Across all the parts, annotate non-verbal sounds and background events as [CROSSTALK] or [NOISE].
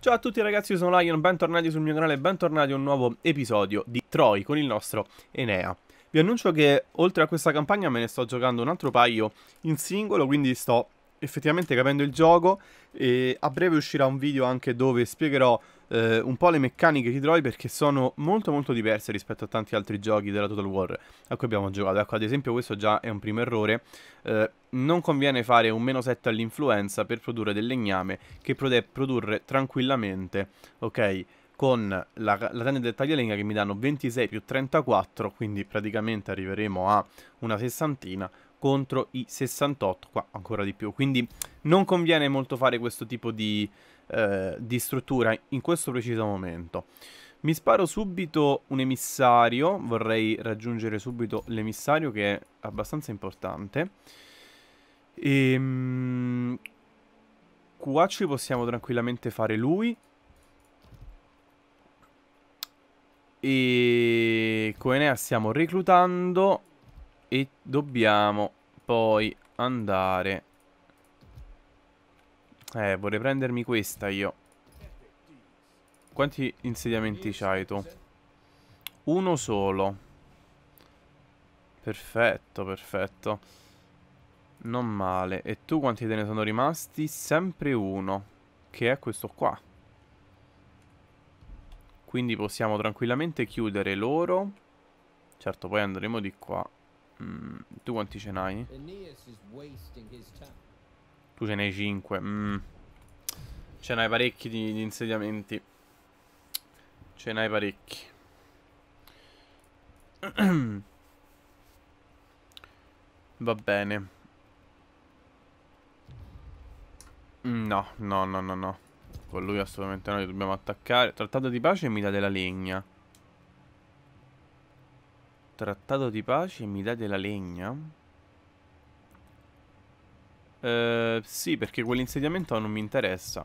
Ciao a tutti ragazzi, io sono Lion, bentornati sul mio canale e bentornati a un nuovo episodio di Troy con il nostro Enea. Vi annuncio che oltre a questa campagna me ne sto giocando un altro paio in singolo, quindi sto effettivamente capendo il gioco e a breve uscirà un video anche dove spiegherò eh, un po' le meccaniche che trovi perché sono molto molto diverse rispetto a tanti altri giochi della Total War a cui abbiamo giocato. Ecco, ad esempio questo già è un primo errore. Eh, non conviene fare un meno 7 all'influenza per produrre del legname che potete produrre tranquillamente, ok? Con la, la tenda del taglialenga che mi danno 26 più 34, quindi praticamente arriveremo a una sessantina contro i 68 qua ancora di più quindi non conviene molto fare questo tipo di, eh, di struttura in questo preciso momento. Mi sparo subito un emissario, vorrei raggiungere subito l'emissario che è abbastanza importante. E, ehm, qua ci possiamo tranquillamente fare lui. E Coenea stiamo reclutando e dobbiamo poi andare eh, vorrei prendermi questa io. Quanti insediamenti c'hai tu? Uno solo. Perfetto, perfetto. Non male. E tu quanti te ne sono rimasti? Sempre uno. Che è questo qua. Quindi possiamo tranquillamente chiudere loro. Certo, poi andremo di qua. Mm, tu quanti ce n'hai? Tu ce ne hai 5. Mm. Ce n'hai parecchi di, di insediamenti. Ce n'hai parecchi. [CLEARS THROAT] Va bene. No, no, no, no, no. Con lui assolutamente noi dobbiamo attaccare. Trattato di pace mi dà della legna. Trattato di pace mi dà della legna? Eh, sì, perché quell'insediamento non mi interessa.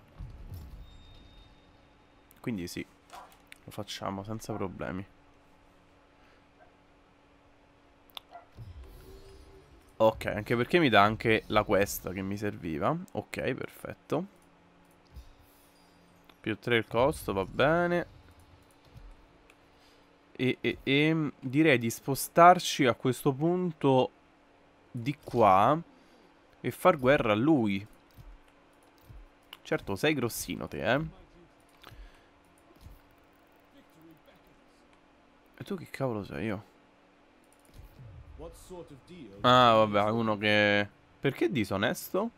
Quindi sì, lo facciamo senza problemi. Ok, anche perché mi dà anche la questa che mi serviva. Ok, perfetto. Più 3 il costo, va bene. E, e, e direi di spostarci a questo punto di qua e far guerra a lui. Certo, sei grossino te, eh. E tu che cavolo sei io? Ah, vabbè, uno che... Perché disonesto?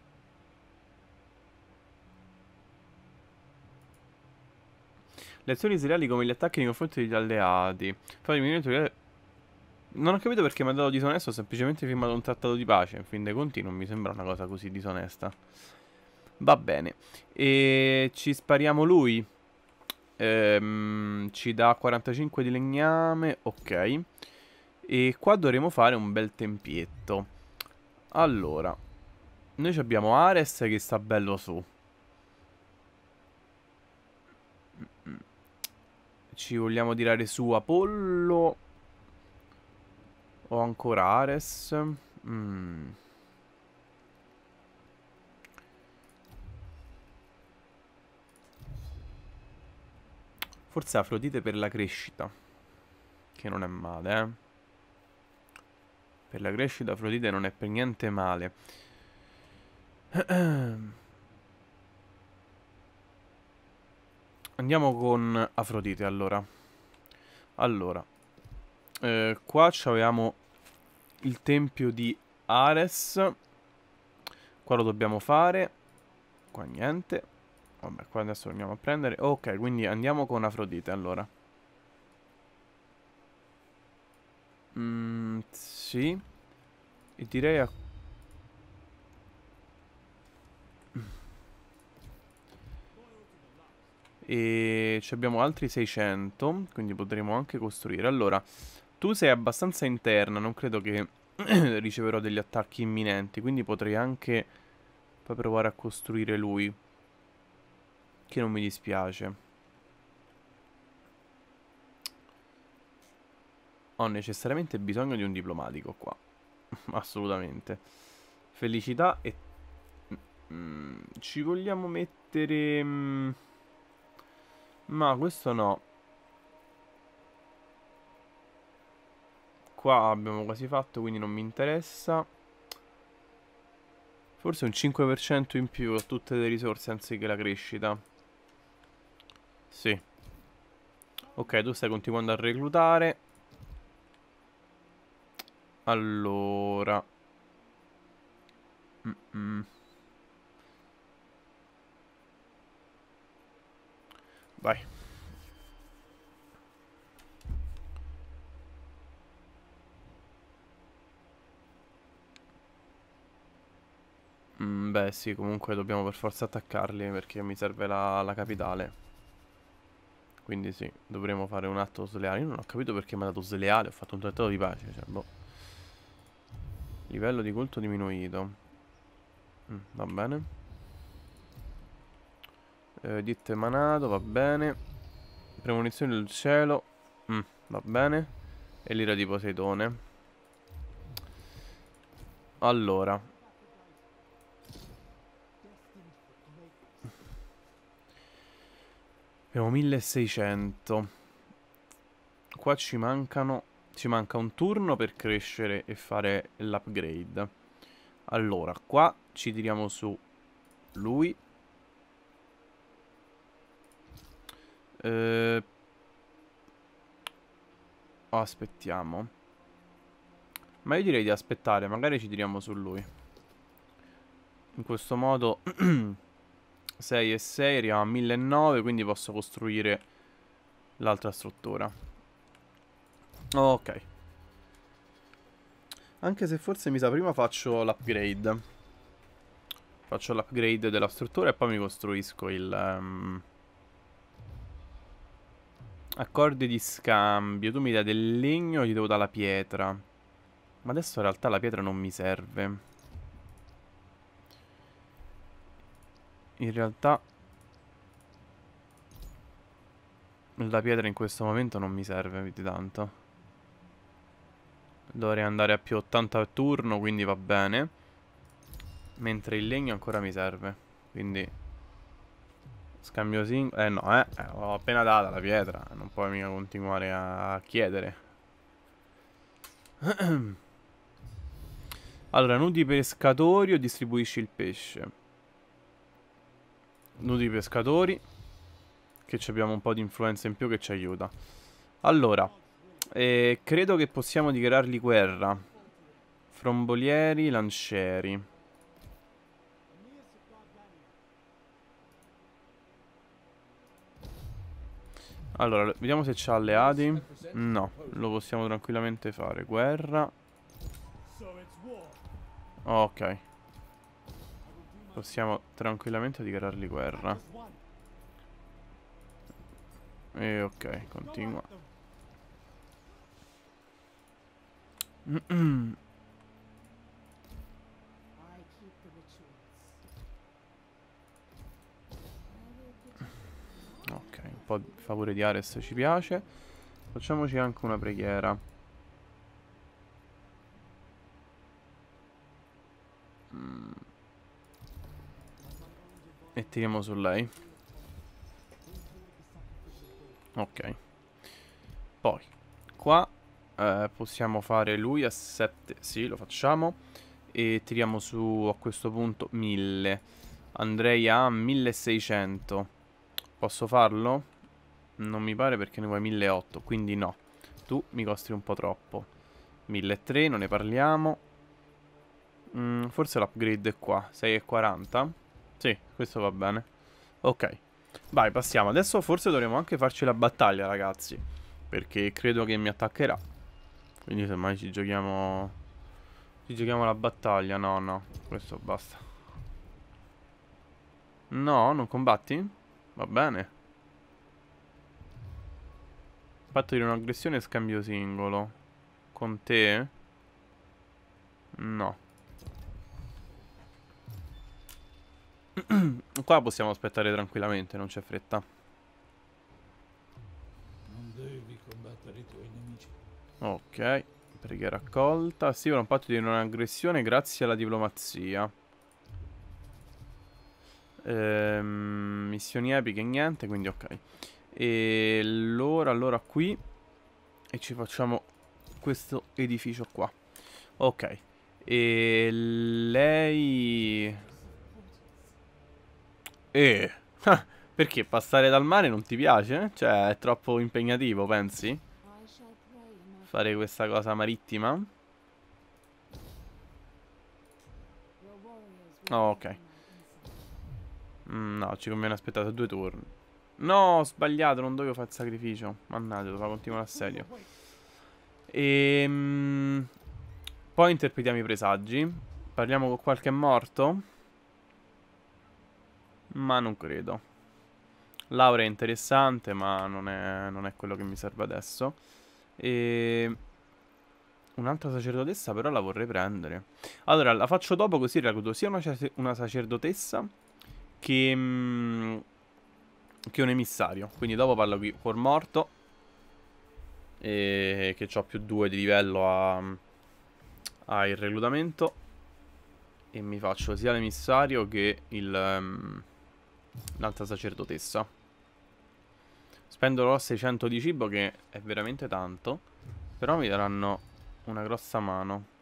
Le azioni israeli come gli attacchi nei confronti degli alleati. Fare il minuto non ho capito perché mi ha dato disonesto, ho semplicemente firmato un trattato di pace, in fin dei conti non mi sembra una cosa così disonesta. Va bene, e ci spariamo lui. Ehm, ci dà 45 di legname, ok. E qua dovremo fare un bel tempietto. Allora, noi abbiamo Ares che sta bello su. Ci vogliamo tirare su Apollo ho ancora Ares. Mm. Forse Afrodite per la crescita. Che non è male, eh. Per la crescita Afrodite non è per niente male. Andiamo con Afrodite allora. Allora, eh, qua abbiamo il tempio di Ares. Qua lo dobbiamo fare. Qua niente. Vabbè, qua adesso lo andiamo a prendere. Ok, quindi andiamo con Afrodite allora. Mm, sì. E direi a... E abbiamo altri 600, quindi potremo anche costruire. Allora, tu sei abbastanza interna, non credo che [CLEARS THROAT] riceverò degli attacchi imminenti, quindi potrei anche poi provare a costruire lui. Che non mi dispiace. Ho necessariamente bisogno di un diplomatico qua. [LAUGHS] Assolutamente. Felicità e... Mm, ci vogliamo mettere... Mm, ma questo no. qua abbiamo quasi fatto, quindi non mi interessa. Forse un 5% in più a tutte le risorse anziché la crescita. Sì. Ok, tu stai continuando a reclutare. Allora. Mm -mm. Vai. Mm, beh, sì, comunque dobbiamo per forza attaccarli perché mi serve la, la capitale. Quindi sì, dovremo fare un atto sleale. Io non ho capito perché mi ha dato sleale, ho fatto un trattato di pace, cioè, boh. Livello di culto diminuito. Mm, va bene. Eh, ditto emanato, va bene. Premonizione del cielo. Mm, va bene. E l'ira di Poseidone. Allora, Abbiamo 1600. Qua ci mancano... Ci manca un turno per crescere e fare l'upgrade. Allora, qua ci tiriamo su lui. Eh, aspettiamo. Ma io direi di aspettare, magari ci tiriamo su lui. In questo modo [CLEARS THROAT] 6 e 6, arriviamo a 1009, quindi posso costruire l'altra struttura. Ok. Anche se forse mi sa prima faccio l'upgrade. Faccio l'upgrade della struttura e poi mi costruisco il... Um... Accordi di scambio. Tu mi dai del legno, gli devo dare la pietra. Ma adesso in realtà la pietra non mi serve. in realtà la pietra in questo momento non mi serve più di tanto. Dovrei andare a più 80 al turno, quindi va bene. Mentre il legno ancora mi serve. Quindi Scambio singolo. Eh no, eh. L'ho eh, appena data la pietra. Non puoi mica continuare a chiedere. [CLEARS THROAT] allora, nudi pescatori o distribuisci il pesce. Nudi pescatori. Che abbiamo un po' di influenza in più che ci aiuta. Allora, eh, credo che possiamo dichiararli guerra. Frombolieri, lancieri. Allora, vediamo se c'ha alleati. No, lo possiamo tranquillamente fare. Guerra. Ok. Possiamo tranquillamente dichiarargli guerra. E ok, continua. [CLEARS THROAT] Ok, un po' di favore di Ares ci piace. Facciamoci anche una preghiera. Mm. E tiriamo su lei. Ok. Poi, qua eh, possiamo fare lui a 7. Sì, lo facciamo. E tiriamo su a questo punto 1000. Andrei a 1600. Posso farlo? Non mi pare perché ne vuoi 1800, quindi no. Tu mi costi un po' troppo. 1300, non ne parliamo. Mm, forse l'upgrade è qua, 6,40. Sì, questo va bene. Ok. Vai, passiamo. Adesso forse dovremmo anche farci la battaglia, ragazzi. Perché credo che mi attaccherà. Quindi semmai ci giochiamo... Ci giochiamo la battaglia. No, no. Questo basta. No, non combatti? Va bene. Fatto di un'aggressione scambio singolo. Con te? No. [CLEARS THROAT] Qua possiamo aspettare tranquillamente, non c'è fretta. Non devi combattere i tuoi nemici. Ok, preghiera accolta. Stipula un patto di non aggressione grazie alla diplomazia. Ehm, missioni epiche niente, quindi ok. E allora, allora qui. E ci facciamo questo edificio qua. Ok. E lei... Eh, [LAUGHS] perché passare dal mare non ti piace? Cioè, è troppo impegnativo, pensi? Fare questa cosa marittima? Oh, ok. Mm, no, ci conviene aspettato due turni. No, ho sbagliato, non dovevo fare il sacrificio. Mannaggia, dovevo continuare a serio. Ehm... Poi interpretiamo i presagi. Parliamo con qualche morto. Ma non credo. Laura è interessante, ma non è, non è quello che mi serve adesso. E... Un'altra sacerdotessa però la vorrei prendere. Allora, la faccio dopo così recluto sia una, una sacerdotessa che... Mm, che un emissario. Quindi dopo parlo qui cuor morto. E che ho più due di livello a, a il reclutamento. E mi faccio sia l'emissario che il... Um, l'altra sacerdotessa. Spenderò 600 di cibo che è veramente tanto, però mi daranno una grossa mano.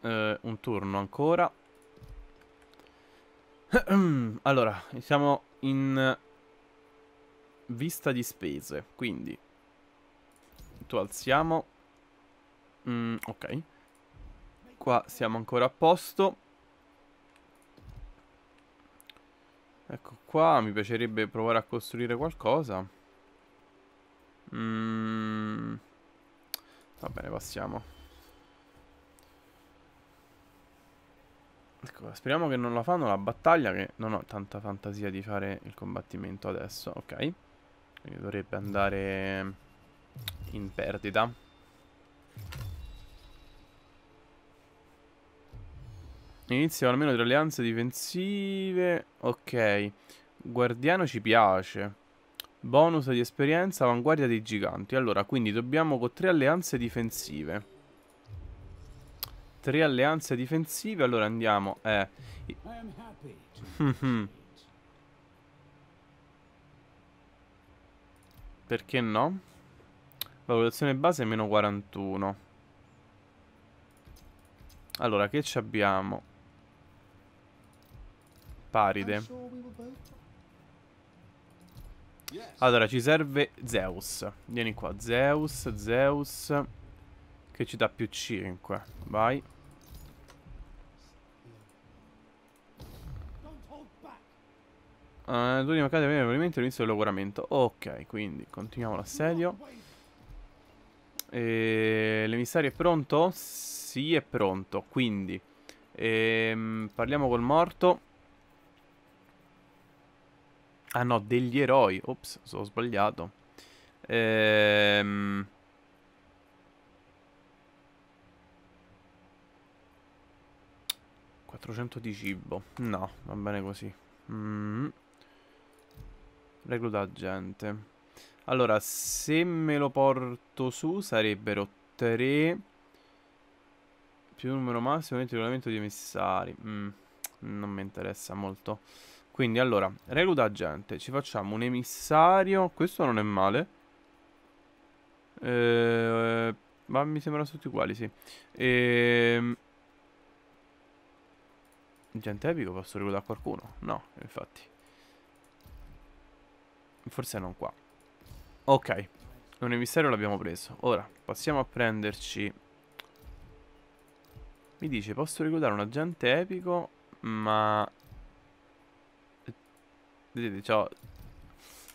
Eh, un turno ancora. [CLEARS THROAT] allora, siamo in vista di spese, quindi tu alziamo. Mm, ok. Qua siamo ancora a posto. Ecco qua, mi piacerebbe provare a costruire qualcosa. Mm. Va bene, passiamo. Ecco, speriamo che non la fanno la battaglia, che non ho tanta fantasia di fare il combattimento adesso. Ok. Quindi dovrebbe andare in perdita. Iniziano almeno delle alleanze difensive. Ok. Guardiano ci piace. Bonus di esperienza, avanguardia dei giganti. Allora, quindi dobbiamo con tre alleanze difensive. Tre alleanze difensive. Allora andiamo. Eh. [LAUGHS] Perché no? Valutazione base meno 41. Allora, che ci abbiamo? Paride. Allora, ci serve Zeus. Vieni qua, Zeus, Zeus. Che ci dà più 5. Vai. Uh, eh, L'ultima casa viene probabilmente all'inizio del logoramento. Ok, quindi continuiamo l'assedio. Eh, l'emissario è pronto? Sì, è pronto. Quindi, ehm, parliamo col morto. Ah no, degli eroi. Ops, sono sbagliato. Ehm... di cibo. No, va bene così. Mm. Recluta gente. Allora, se me lo porto su sarebbero 3 più numero massimo di regolamento di emissari. Mm. Non mi interessa molto. Quindi allora, recluta gente, ci facciamo un emissario, questo non è male. Eh, ma mi sembrano tutti uguali, sì. Eh, gente epico, posso reclutare qualcuno? No, infatti. Forse non qua. Ok, un emissario l'abbiamo preso. Ora, passiamo a prenderci... Mi dice, posso reclutare un agente epico, ma Ciao.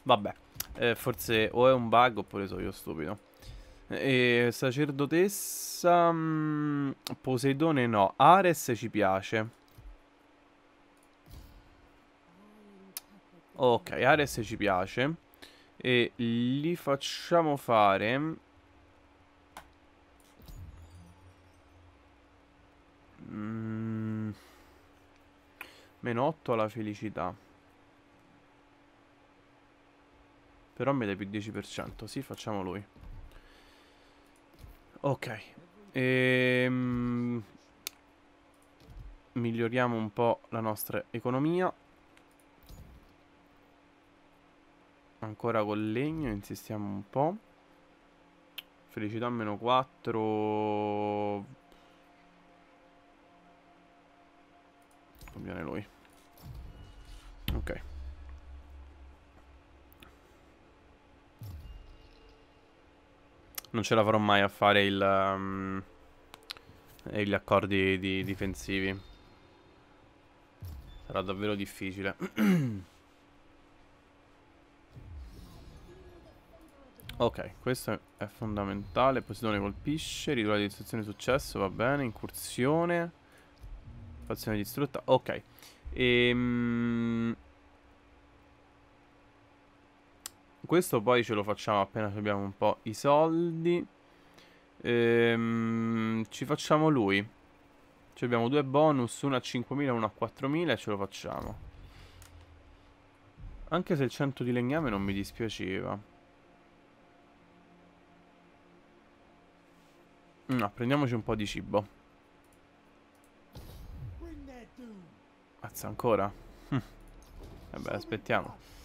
Vabbè, eh, forse o è un bug oppure sono io stupido. E sacerdotessa mh, mm, Poseidone no, Ares ci piace. Ok, Ares ci piace. E gli facciamo fare... Mm, meno 8 alla felicità. Però mi dai più 10%. Sì, facciamo lui. Ok. Ehm... Miglioriamo un po' la nostra economia. Ancora col legno, insistiamo un po'. Felicità meno 4. Conviene lui. Ok. Non ce la farò mai a fare il, um, gli accordi di difensivi. Sarà davvero difficile. [CLEARS THROAT] ok, questo è fondamentale. Posidone colpisce, riduce la distruzione successo, va bene. Incursione. Fazione distrutta. Ok. Ehm... Questo poi ce lo facciamo appena abbiamo un po' i soldi. Ehm, ci facciamo lui. Ci abbiamo due bonus, uno a 5.000 e uno a 4.000 e ce lo facciamo. Anche se il 100 di legname non mi dispiaceva. No, prendiamoci un po' di cibo. Mazza ancora. [LAUGHS] Vabbè, aspettiamo.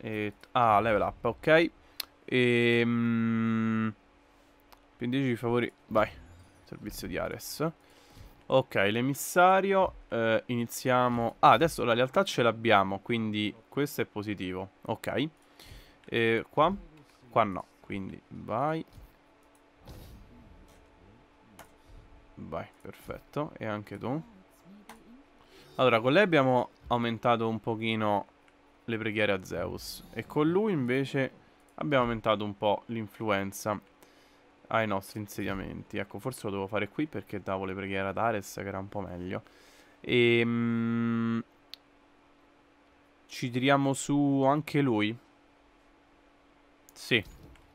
E, ah, level up, ok. E, mm, 10 di favori. Vai. Servizio di Ares. Ok, l'emissario. Eh, iniziamo. Ah, adesso la lealtà ce l'abbiamo. Quindi questo è positivo. Ok. E qua? Qua no. Quindi vai. Vai, perfetto. E anche tu. Allora, con lei abbiamo aumentato un pochino le preghiere a Zeus e con lui invece abbiamo aumentato un po' l'influenza ai nostri insediamenti. Ecco, forse lo devo fare qui perché davo le preghiere ad Ares che era un po' meglio. E, ehm, ci tiriamo su anche lui. Sì,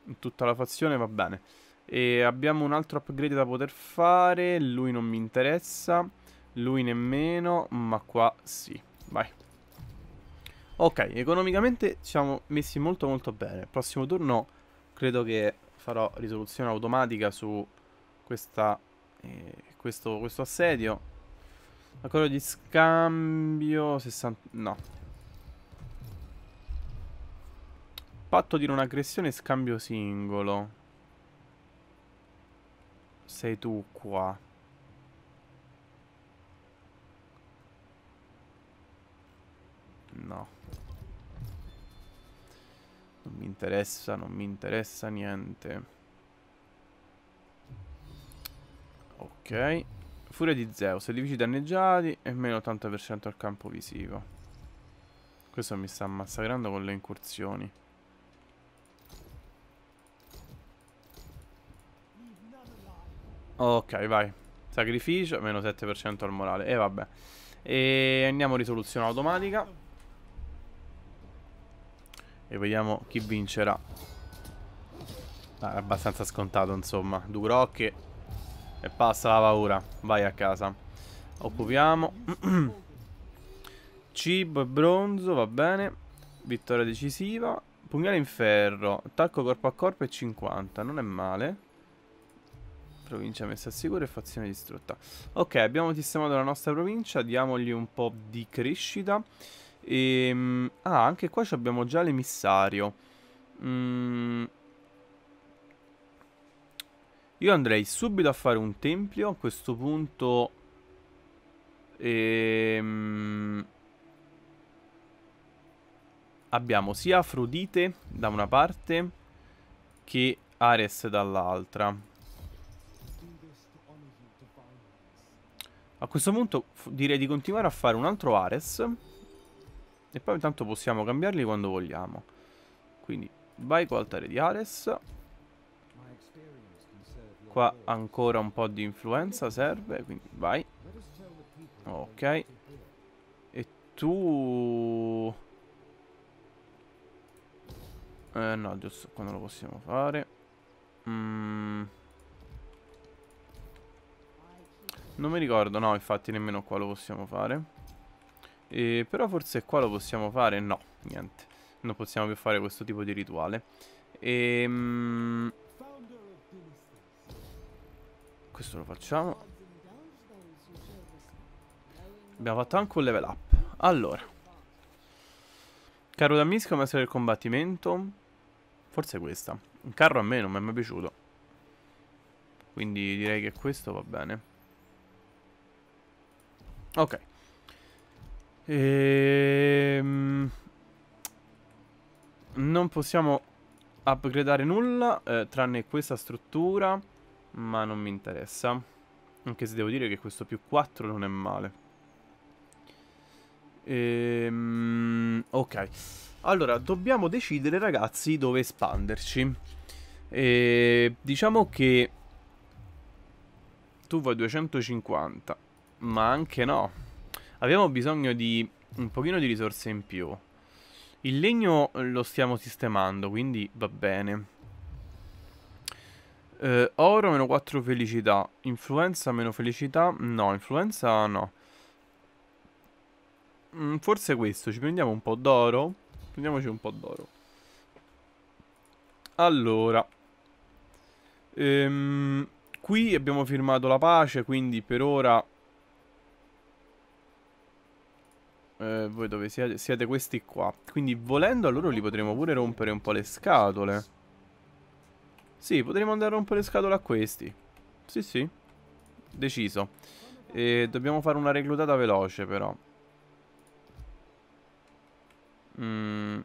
in tutta la fazione va bene. E abbiamo un altro upgrade da poter fare, lui non mi interessa, lui nemmeno, ma qua sì. Vai. Ok, economicamente siamo messi molto molto bene. prossimo turno credo che farò risoluzione automatica su questa, eh, questo, questo, assedio. Accordo di scambio 60... no. Patto di non aggressione scambio singolo. Sei tu qua. No interessa, non mi interessa niente. Ok. Furia di Zeus, edifici danneggiati e meno 80% al campo visivo. Questo mi sta massacrando con le incursioni. Ok, vai. Sacrificio, meno 7% al morale. E eh, vabbè. E andiamo a risoluzione automatica. E vediamo chi vincerà. Ah, è abbastanza scontato, insomma. Due rocche e passa la paura. Vai a casa. Occupiamo. [CLEARS THROAT] Cibo e bronzo, va bene. Vittoria decisiva. Pugnale in ferro. Attacco corpo a corpo e 50. Non è male. Provincia messa a sicuro e fazione distrutta. Ok, abbiamo sistemato la nostra provincia. Diamogli un po' di crescita. E, ehm, ah, anche qua abbiamo già l'emissario. Mm. Io andrei subito a fare un tempio. A questo punto... Ehm, abbiamo sia Afrodite da una parte che Ares dall'altra. A questo punto direi di continuare a fare un altro Ares. E poi intanto possiamo cambiarli quando vogliamo. Quindi vai con altare di Ares. Qua ancora un po' di influenza serve, quindi vai. Ok. E tu... Eh no, giusto, quando lo possiamo fare. Mm. Non mi ricordo, no, infatti nemmeno qua lo possiamo fare. E però forse qua lo possiamo fare? No, niente. Non possiamo più fare questo tipo di rituale. Ehm... Questo lo facciamo. Abbiamo fatto anche un level up. Allora. Carro da misca, maestro del combattimento. Forse questa. Un carro a me non mi è mai piaciuto. Quindi direi che questo va bene. Ok. Ehm... Non possiamo upgradare nulla eh, tranne questa struttura, ma non mi interessa. Anche se devo dire che questo più 4 non è male. Ehm... Ok. Allora, dobbiamo decidere ragazzi dove espanderci. E diciamo che tu vuoi 250, ma anche no. Abbiamo bisogno di un pochino di risorse in più. Il legno lo stiamo sistemando, quindi va bene. Eh, oro meno 4 felicità. Influenza meno felicità? No, influenza no. Mm, forse questo, ci prendiamo un po' d'oro. Prendiamoci un po' d'oro. Allora. Ehm, qui abbiamo firmato la pace, quindi per ora eh, voi dove siete? Siete questi qua. Quindi volendo a loro li potremo pure rompere un po' le scatole. Sì, potremmo andare a rompere le scatole a questi. Sì, sì. Deciso. E dobbiamo fare una reclutata veloce però. Mm.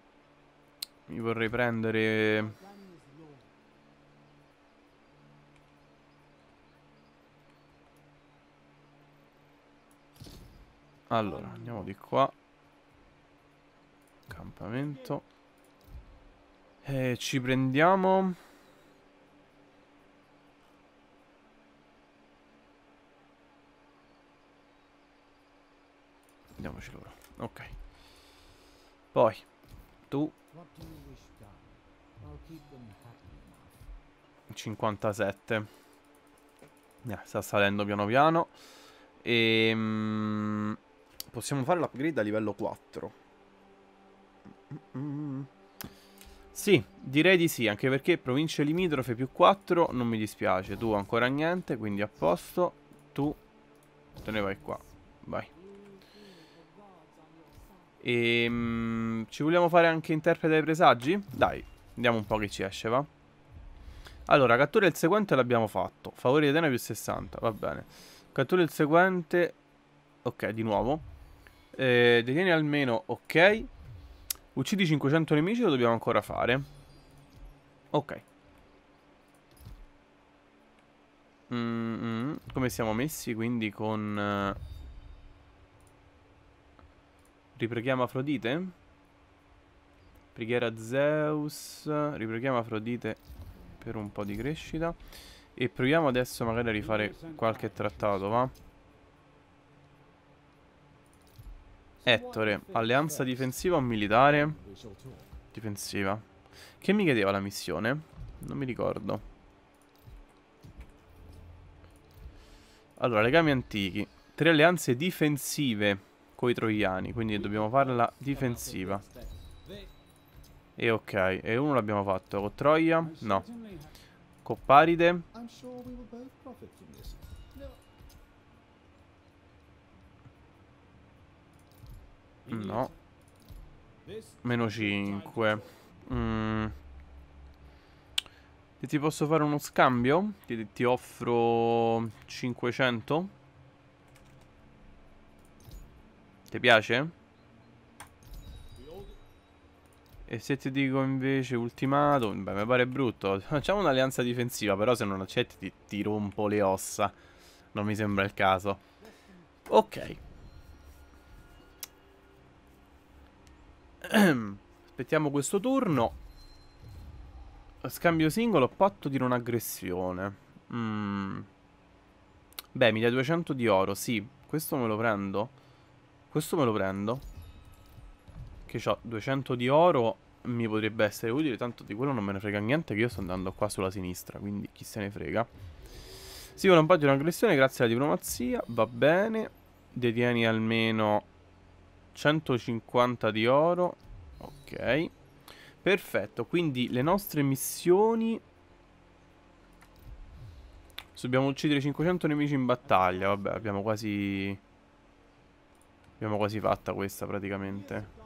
Mi vorrei prendere... Allora, andiamo di qua. Campamento. E eh, ci prendiamo... Andiamoci loro. Ok. Poi, tu... 57. Eh, sta salendo piano piano. E... Ehm, Possiamo fare l'upgrade a livello 4. Mm Sì, direi di sì, anche perché province limitrofe più 4 non mi dispiace. Tu ancora niente, quindi a posto. Tu te ne vai qua. Vai. E, mm, ci vogliamo fare anche interprete dei presagi? Dai, vediamo un po' che ci esce, va? Allora, cattura il seguente l'abbiamo fatto. Favore di Atena più 60, va bene. Cattura il seguente... Ok, di nuovo. Eh, detieni almeno, ok. Uccidi 500 nemici, lo dobbiamo ancora fare. Ok. Mm -hmm. Come siamo messi quindi con... Uh... Eh, Ripreghiamo Afrodite? Preghiera Zeus. Ripreghiamo Afrodite per un po' di crescita. E proviamo adesso magari a rifare qualche trattato, va? Ettore, alleanza difensiva o militare? Difensiva. Che mi chiedeva la missione? Non mi ricordo. Allora, legami antichi. Tre alleanze difensive con i troiani, quindi dobbiamo farla difensiva. E ok, e uno l'abbiamo fatto. Con Troia? No. Copparide? No. Meno 5. Mm. E ti posso fare uno scambio? Ti, ti offro 500? Ti piace? E se ti dico invece ultimato, beh mi pare brutto, [LAUGHS] facciamo un'alleanza difensiva, però se non accetti ti, ti rompo le ossa, non mi sembra il caso. Ok. Aspettiamo questo turno. Scambio singolo, patto di non aggressione. Mm. Beh, mi dai 200 di oro, sì. Questo me lo prendo. Questo me lo prendo. Che ho 200 di oro mi potrebbe essere utile, tanto di quello non me ne frega niente che io sto andando qua sulla sinistra, quindi chi se ne frega. Sì, vuole un patto di non aggressione grazie alla diplomazia, va bene. Detieni almeno 150 di oro. Ok. Perfetto, quindi le nostre missioni... Dobbiamo uccidere 500 nemici in battaglia. Vabbè, abbiamo quasi... Abbiamo quasi fatta questa praticamente.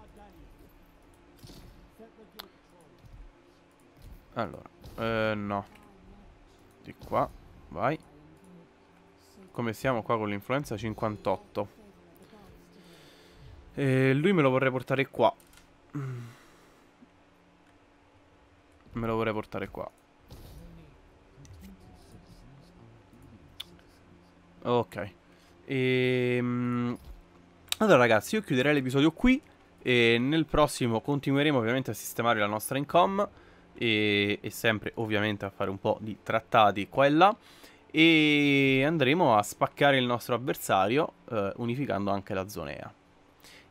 Allora, eh, no. Di qua, vai. Come siamo qua con l'influenza? 58. E lui me lo vorrei portare qua. Me lo vorrei portare qua. Ok. Ehm... Allora ragazzi, io chiuderei l'episodio qui. E nel prossimo continueremo ovviamente a sistemare la nostra incom. E, e sempre ovviamente a fare un po' di trattati qua e là e andremo a spaccare il nostro avversario eh, unificando anche la zonea.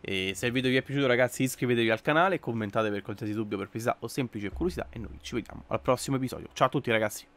E se il video vi è piaciuto ragazzi iscrivetevi al canale, commentate per qualsiasi dubbio, perplessità o semplice curiosità e noi ci vediamo al prossimo episodio. Ciao a tutti ragazzi!